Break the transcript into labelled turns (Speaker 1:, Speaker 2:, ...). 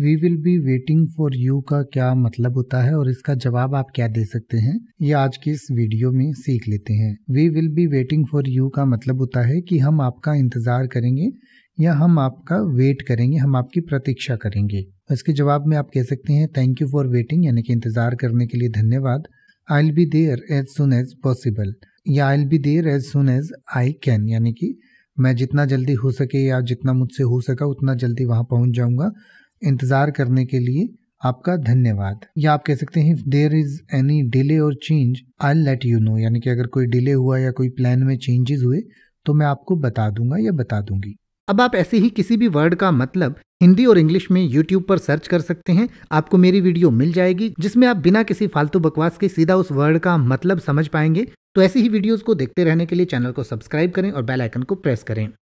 Speaker 1: we will be waiting for you का क्या मतलब होता है और इसका जवाब आप क्या दे सकते हैं ये आज के इस वीडियो में सीख लेते हैं we will be waiting for you का मतलब होता है कि हम आपका इंतजार करेंगे या हम आपका वेट करेंगे हम आपकी प्रतीक्षा करेंगे इसके जवाब में आप कह सकते हैं थैंक यू फॉर वेटिंग यानी कि इंतजार करने के लिए धन्यवाद I will be there as soon as possible या I will be there as soon as I can यानी कि मैं जितना जल्दी हो सके या जितना मुझसे हो सका उतना जल्दी वहाँ पहुँच जाऊँगा इंतज़ार करने के लिए आपका धन्यवाद या आप कह सकते हैं if there is any delay or change I let you know यानी कि अगर कोई डिले हुआ या कोई प्लान में चेंजेस हुए तो मैं आपको बता दूंगा या बता दूंगी अब आप ऐसे ही किसी भी वर्ड का मतलब हिंदी और इंग्लिश में यूट्यूब पर सर्च कर सकते हैं आपको मेरी वीडियो मिल जाएगी जिसमें आप बिना किसी फालतू बकवास के सीधा उस वर्ड का मतलब समझ पाएंगे तो ऐसी ही वीडियोस को देखते रहने के लिए चैनल को सब्सक्राइब करें और बेल आइकन को प्रेस करें